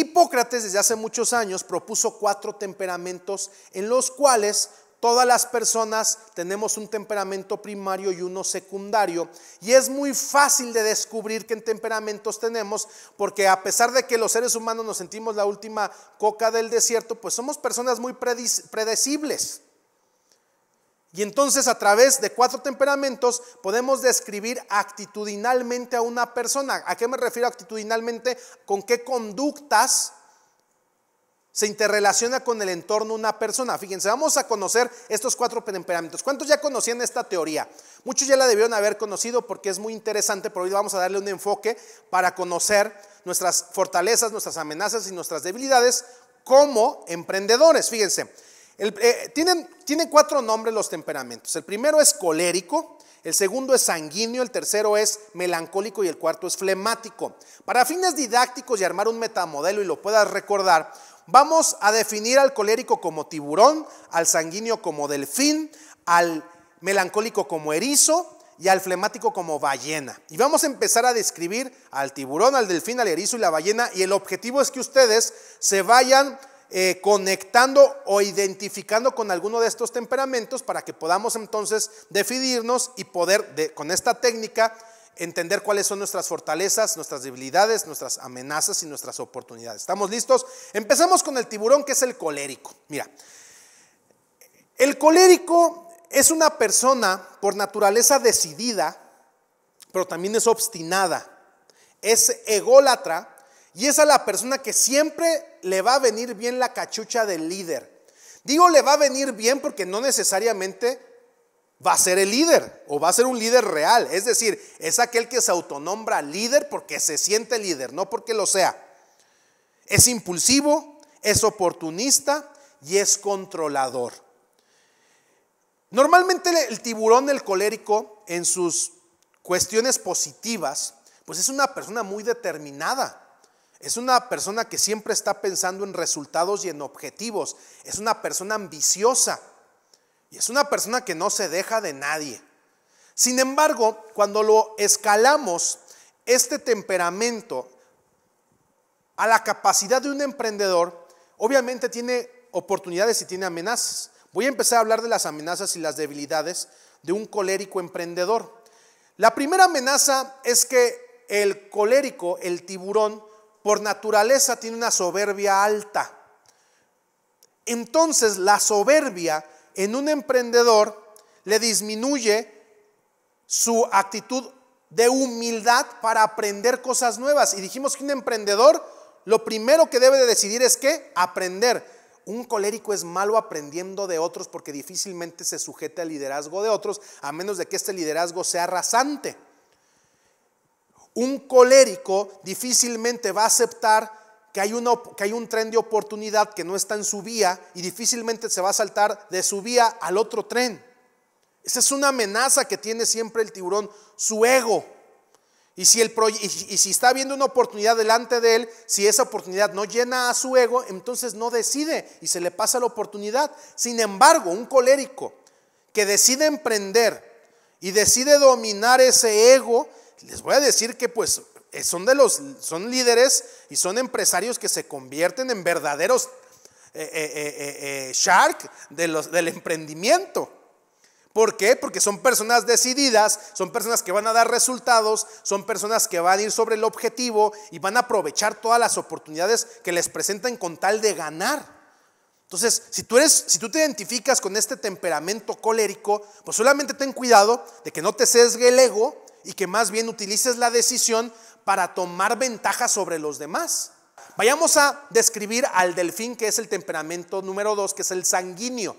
Hipócrates desde hace muchos años propuso cuatro temperamentos en los cuales todas las personas tenemos un temperamento primario y uno secundario. Y es muy fácil de descubrir qué temperamentos tenemos, porque a pesar de que los seres humanos nos sentimos la última coca del desierto, pues somos personas muy predecibles. Y entonces a través de cuatro temperamentos podemos describir actitudinalmente a una persona. ¿A qué me refiero actitudinalmente? ¿Con qué conductas se interrelaciona con el entorno una persona? Fíjense, vamos a conocer estos cuatro temperamentos. ¿Cuántos ya conocían esta teoría? Muchos ya la debieron haber conocido porque es muy interesante, pero hoy vamos a darle un enfoque para conocer nuestras fortalezas, nuestras amenazas y nuestras debilidades como emprendedores. Fíjense. Eh, tienen, tienen cuatro nombres los temperamentos. El primero es colérico, el segundo es sanguíneo, el tercero es melancólico y el cuarto es flemático. Para fines didácticos y armar un metamodelo y lo puedas recordar, vamos a definir al colérico como tiburón, al sanguíneo como delfín, al melancólico como erizo y al flemático como ballena. Y vamos a empezar a describir al tiburón, al delfín, al erizo y la ballena y el objetivo es que ustedes se vayan eh, conectando o identificando con alguno de estos temperamentos para que podamos entonces definirnos y poder con esta técnica entender cuáles son nuestras fortalezas, nuestras debilidades, nuestras amenazas y nuestras oportunidades. ¿Estamos listos? Empezamos con el tiburón que es el colérico. Mira, el colérico es una persona por naturaleza decidida, pero también es obstinada, es ególatra y esa es la persona que siempre le va a venir bien la cachucha del líder. Digo, le va a venir bien porque no necesariamente va a ser el líder o va a ser un líder real. Es decir, es aquel que se autonombra líder porque se siente líder, no porque lo sea. Es impulsivo, es oportunista y es controlador. Normalmente el tiburón, el colérico, en sus cuestiones positivas, pues es una persona muy determinada, es una persona que siempre está pensando en resultados y en objetivos. Es una persona ambiciosa. Y es una persona que no se deja de nadie. Sin embargo, cuando lo escalamos, este temperamento a la capacidad de un emprendedor, obviamente tiene oportunidades y tiene amenazas. Voy a empezar a hablar de las amenazas y las debilidades de un colérico emprendedor. La primera amenaza es que el colérico, el tiburón, por naturaleza tiene una soberbia alta. Entonces la soberbia en un emprendedor le disminuye su actitud de humildad para aprender cosas nuevas. Y dijimos que un emprendedor lo primero que debe de decidir es ¿qué? aprender. Un colérico es malo aprendiendo de otros porque difícilmente se sujeta al liderazgo de otros, a menos de que este liderazgo sea rasante. Un colérico difícilmente va a aceptar que hay, que hay un tren de oportunidad que no está en su vía y difícilmente se va a saltar de su vía al otro tren. Esa es una amenaza que tiene siempre el tiburón, su ego. Y si, el y si está viendo una oportunidad delante de él, si esa oportunidad no llena a su ego, entonces no decide y se le pasa la oportunidad. Sin embargo, un colérico que decide emprender y decide dominar ese ego, les voy a decir que pues eh, son de los, son líderes y son empresarios que se convierten en verdaderos eh, eh, shark de los, del emprendimiento. ¿Por qué? Porque son personas decididas, son personas que van a dar resultados, son personas que van a ir sobre el objetivo y van a aprovechar todas las oportunidades que les presentan con tal de ganar. Entonces, si tú, eres, si tú te identificas con este temperamento colérico, pues solamente ten cuidado de que no te sesgue el ego y que más bien utilices la decisión para tomar ventaja sobre los demás. Vayamos a describir al delfín, que es el temperamento número dos, que es el sanguíneo.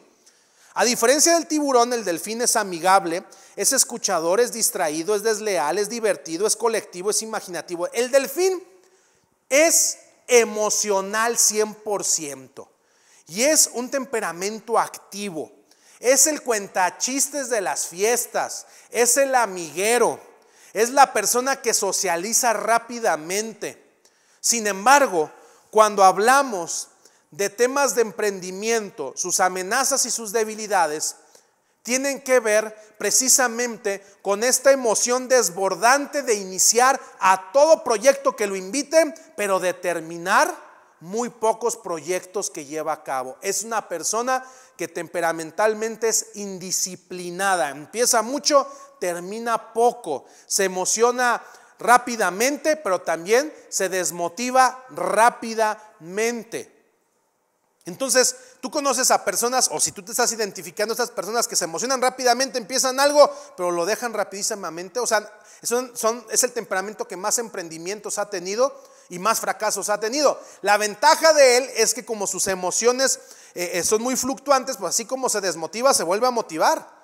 A diferencia del tiburón, el delfín es amigable, es escuchador, es distraído, es desleal, es divertido, es colectivo, es imaginativo. El delfín es emocional 100% y es un temperamento activo. Es el cuentachistes de las fiestas, es el amiguero, es la persona que socializa rápidamente. Sin embargo, cuando hablamos de temas de emprendimiento, sus amenazas y sus debilidades, tienen que ver precisamente con esta emoción desbordante de iniciar a todo proyecto que lo invite, pero de terminar muy pocos proyectos que lleva a cabo. Es una persona que temperamentalmente es indisciplinada, empieza mucho, termina poco, se emociona rápidamente, pero también se desmotiva rápidamente. Entonces, tú conoces a personas, o si tú te estás identificando a estas personas que se emocionan rápidamente, empiezan algo, pero lo dejan rapidísimamente O sea, son, son, es el temperamento que más emprendimientos ha tenido y más fracasos ha tenido. La ventaja de él es que como sus emociones eh, eh, son muy fluctuantes, pues así como se desmotiva, se vuelve a motivar.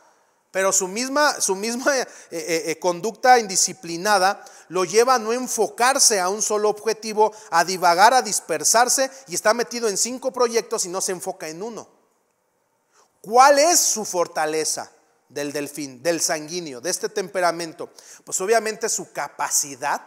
Pero su misma, su misma eh, conducta indisciplinada lo lleva a no enfocarse a un solo objetivo, a divagar, a dispersarse y está metido en cinco proyectos y no se enfoca en uno. ¿Cuál es su fortaleza del delfín, del sanguíneo, de este temperamento? Pues obviamente su capacidad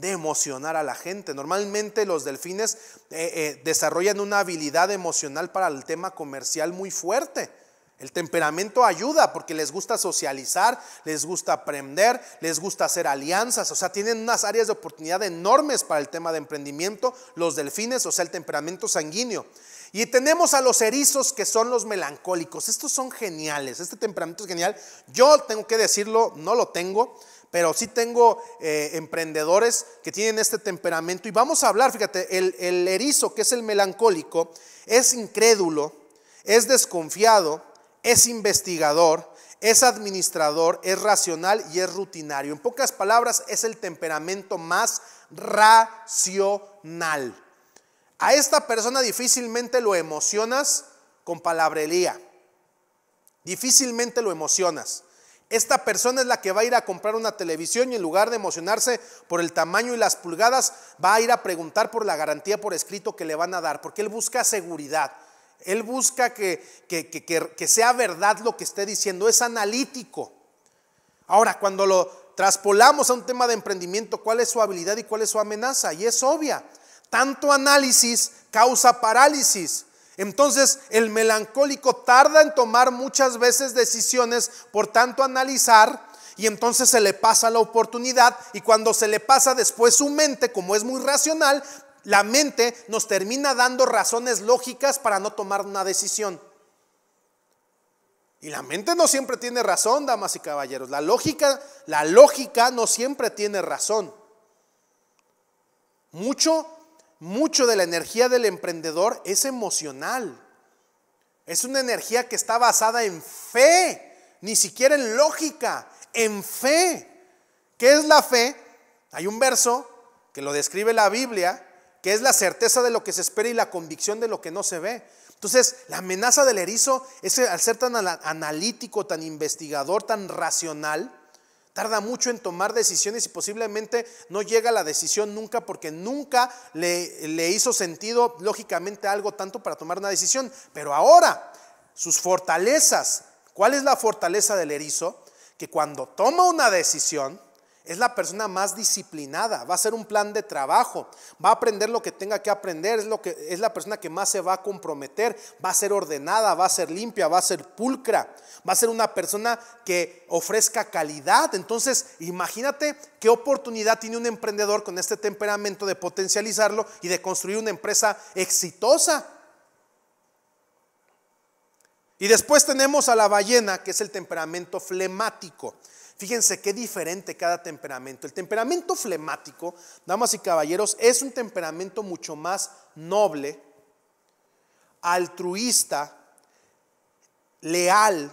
de emocionar a la gente. Normalmente los delfines eh, eh, desarrollan una habilidad emocional para el tema comercial muy fuerte. El temperamento ayuda porque les gusta socializar, les gusta aprender, les gusta hacer alianzas, o sea, tienen unas áreas de oportunidad enormes para el tema de emprendimiento, los delfines, o sea, el temperamento sanguíneo. Y tenemos a los erizos que son los melancólicos. Estos son geniales, este temperamento es genial. Yo tengo que decirlo, no lo tengo, pero sí tengo eh, emprendedores que tienen este temperamento. Y vamos a hablar, fíjate, el, el erizo, que es el melancólico, es incrédulo, es desconfiado, es investigador, es administrador, es racional y es rutinario. En pocas palabras, es el temperamento más racional. A esta persona difícilmente lo emocionas con palabrería. Difícilmente lo emocionas. Esta persona es la que va a ir a comprar una televisión y en lugar de emocionarse por el tamaño y las pulgadas, va a ir a preguntar por la garantía por escrito que le van a dar, porque él busca seguridad. Él busca que, sea verdad lo que esté diciendo, es analítico. Ahora, cuando lo traspolamos a un tema de emprendimiento, ¿cuál es su habilidad y cuál es su amenaza? Y es obvia. Tanto análisis causa parálisis. Entonces el melancólico tarda en tomar muchas veces decisiones por tanto analizar y entonces se le pasa la oportunidad y cuando se le pasa después su mente, como es muy racional, la mente nos termina dando razones lógicas para no tomar una decisión. Y la mente no siempre tiene razón, damas y caballeros. La lógica, la lógica no siempre tiene razón. Mucho mucho de la energía del emprendedor es emocional. Es una energía que está basada en fe, ni siquiera en lógica, en fe. ¿Qué es la fe? Hay un verso que lo describe la Biblia, que es la certeza de lo que se espera y la convicción de lo que no se ve. Entonces, la amenaza del erizo es al ser tan analítico, tan investigador, tan racional, tarda mucho en tomar decisiones y posiblemente no llega a la decisión nunca porque nunca le, le hizo sentido lógicamente algo tanto para tomar una decisión. Pero ahora, sus fortalezas, ¿cuál es la fortaleza del erizo? Que cuando toma una decisión, es la persona más disciplinada, va a hacer un plan de trabajo, va a aprender lo que tenga que aprender, es, lo que, es la persona que más se va a comprometer, va a ser ordenada, va a ser limpia, va a ser pulcra, va a ser una persona que ofrezca calidad. Entonces, imagínate qué oportunidad tiene un emprendedor con este temperamento de potencializarlo y de construir una empresa exitosa. Y después tenemos a la ballena, que es el temperamento flemático. Fíjense qué diferente cada temperamento. El temperamento flemático, damas y caballeros, es un temperamento mucho más noble, altruista, leal,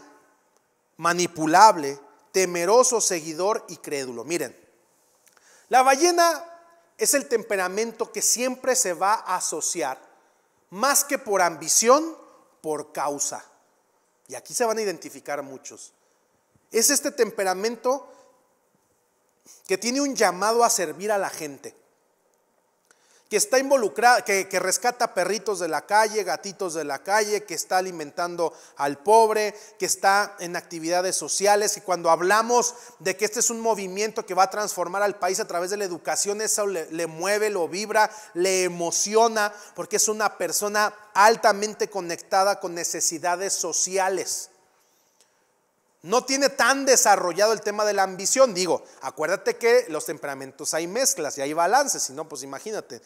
manipulable, temeroso, seguidor y crédulo. Miren, la ballena es el temperamento que siempre se va a asociar, más que por ambición, por causa. Y aquí se van a identificar muchos. Es este temperamento que tiene un llamado a servir a la gente que está involucrada, que, rescata perritos de la calle, gatitos de la calle, que está alimentando al pobre, que está en actividades sociales. Y cuando hablamos de que este es un movimiento que va a transformar al país a través de la educación, eso le mueve, lo vibra, le emociona, porque es una persona altamente conectada con necesidades sociales no tiene tan desarrollado el tema de la ambición. Digo, acuérdate que los temperamentos hay mezclas y hay balances, si no, pues imagínate.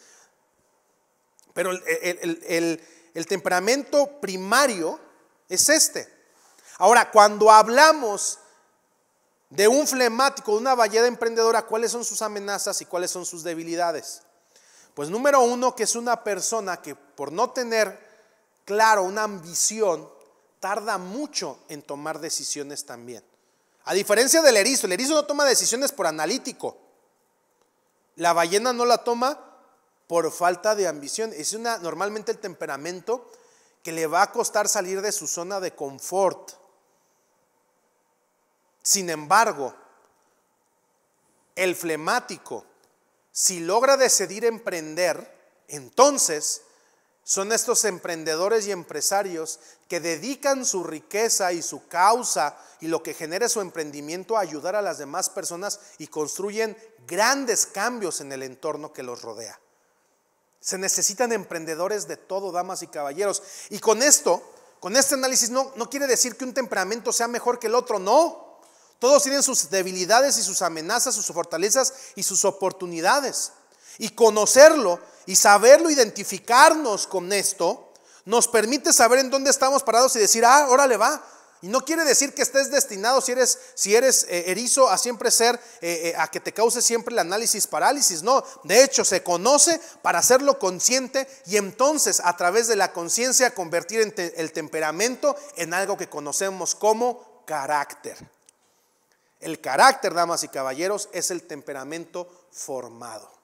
Pero el, temperamento primario es este. Ahora, cuando hablamos de un flemático, de una valleda emprendedora, ¿cuáles son sus amenazas y cuáles son sus debilidades? Pues número uno, que es una persona que por no tener claro una ambición, tarda mucho en tomar decisiones también. A diferencia del erizo, el erizo no toma decisiones por analítico. La ballena no la toma por falta de ambición. Es una, normalmente el temperamento que le va a costar salir de su zona de confort. Sin embargo, el flemático, si logra decidir emprender, entonces son estos emprendedores y empresarios que dedican su riqueza y su causa y lo que genere su emprendimiento a ayudar a las demás personas y construyen grandes cambios en el entorno que los rodea. Se necesitan emprendedores de todo, damas y caballeros. Y con esto, con este análisis, no, no quiere decir que un temperamento sea mejor que el otro, no. Todos tienen sus debilidades y sus amenazas, sus fortalezas y sus oportunidades. Y conocerlo y saberlo, identificarnos con esto, nos permite saber en dónde estamos parados y decir, ah, le va. Y no quiere decir que estés destinado, si eres, si eres eh, erizo, a siempre ser, eh, eh, a que te cause siempre el análisis parálisis. No, de hecho, se conoce para hacerlo consciente y entonces a través de la conciencia convertir en el temperamento en algo que conocemos como carácter. El carácter, damas y caballeros, es el temperamento formado.